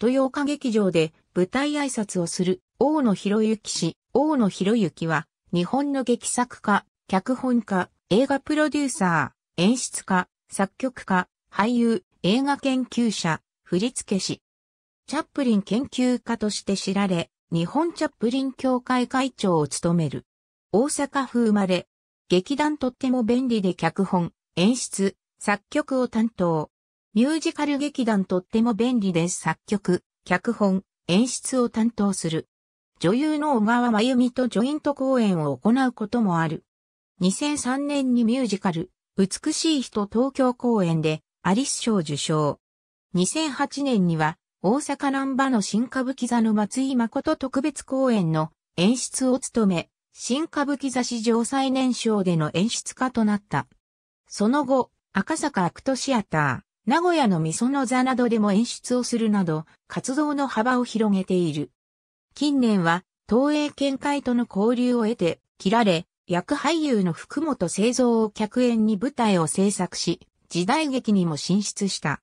豊岡劇場で舞台挨拶をする大野博之氏。大野博之は日本の劇作家、脚本家、映画プロデューサー、演出家、作曲家、俳優、映画研究者、振付師。チャップリン研究家として知られ、日本チャップリン協会会長を務める。大阪府生まれ。劇団とっても便利で脚本、演出、作曲を担当。ミュージカル劇団とっても便利です。作曲、脚本、演出を担当する。女優の小川真由美とジョイント公演を行うこともある。2003年にミュージカル、美しい人東京公演でアリス賞受賞。2008年には大阪南波の新歌舞伎座の松井誠特別公演の演出を務め、新歌舞伎座史上最年少での演出家となった。その後、赤坂アクトシアター、名古屋の味噌の座などでも演出をするなど、活動の幅を広げている。近年は、東映県会との交流を得て、切られ、役俳優の福本製造を客演に舞台を制作し、時代劇にも進出した。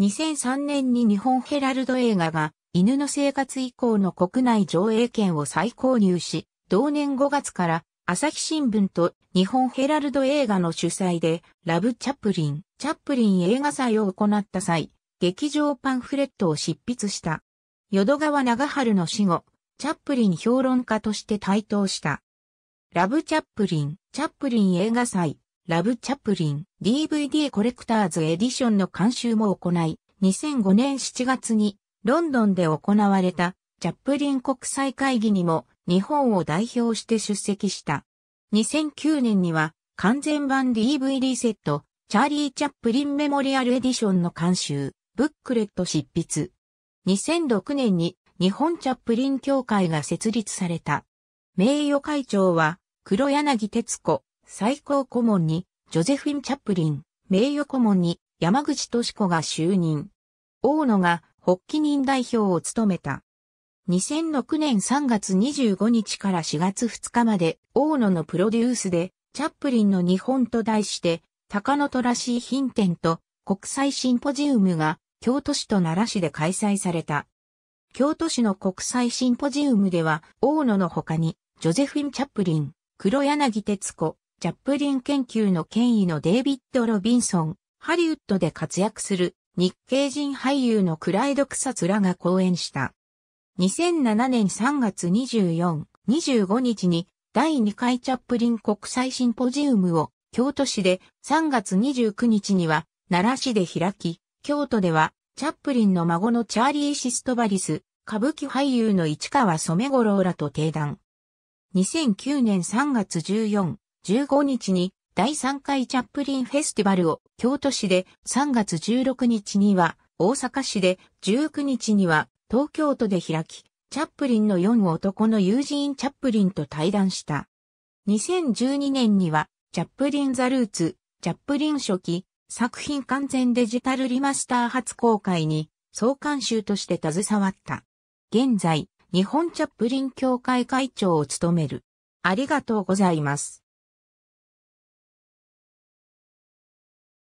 2003年に日本ヘラルド映画が、犬の生活以降の国内上映権を再購入し、同年5月から朝日新聞と日本ヘラルド映画の主催で、ラブ・チャップリン、チャップリン映画祭を行った際、劇場パンフレットを執筆した。淀川長春の死後、チャップリン評論家として台頭した。ラブ・チャップリン、チャップリン映画祭、ラブ・チャップリン、DVD コレクターズエディションの監修も行い、2005年7月にロンドンで行われたチャップリン国際会議にも日本を代表して出席した。2009年には完全版 DVD リセット、チャーリー・チャップリンメモリアルエディションの監修、ブックレット執筆。2006年に日本チャップリン協会が設立された。名誉会長は黒柳哲子、最高顧問にジョゼフィン・チャップリン、名誉顧問に山口敏子が就任。大野が発起人代表を務めた。2006年3月25日から4月2日まで、大野のプロデュースで、チャップリンの日本と題して、高野ラシー品店と国際シンポジウムが、京都市と奈良市で開催された。京都市の国際シンポジウムでは、大野の他に、ジョゼフィン・チャップリン、黒柳哲子、チャップリン研究の権威のデイビッド・ロビンソン、ハリウッドで活躍する日系人俳優のクライド・クサツらが講演した。2007年3月24、25日に第2回チャップリン国際シンポジウムを京都市で3月29日には奈良市で開き、京都ではチャップリンの孫のチャーリー・シストバリス、歌舞伎俳優の市川染五郎らと定談。2009年3月14、15日に第3回チャップリンフェスティバルを京都市で3月16日には大阪市で19日には東京都で開き、チャップリンの4男のユージーン・チャップリンと対談した。2012年には、チャップリン・ザ・ルーツ、チャップリン初期、作品完全デジタルリマスター初公開に、総監修として携わった。現在、日本チャップリン協会会長を務める。ありがとうございます。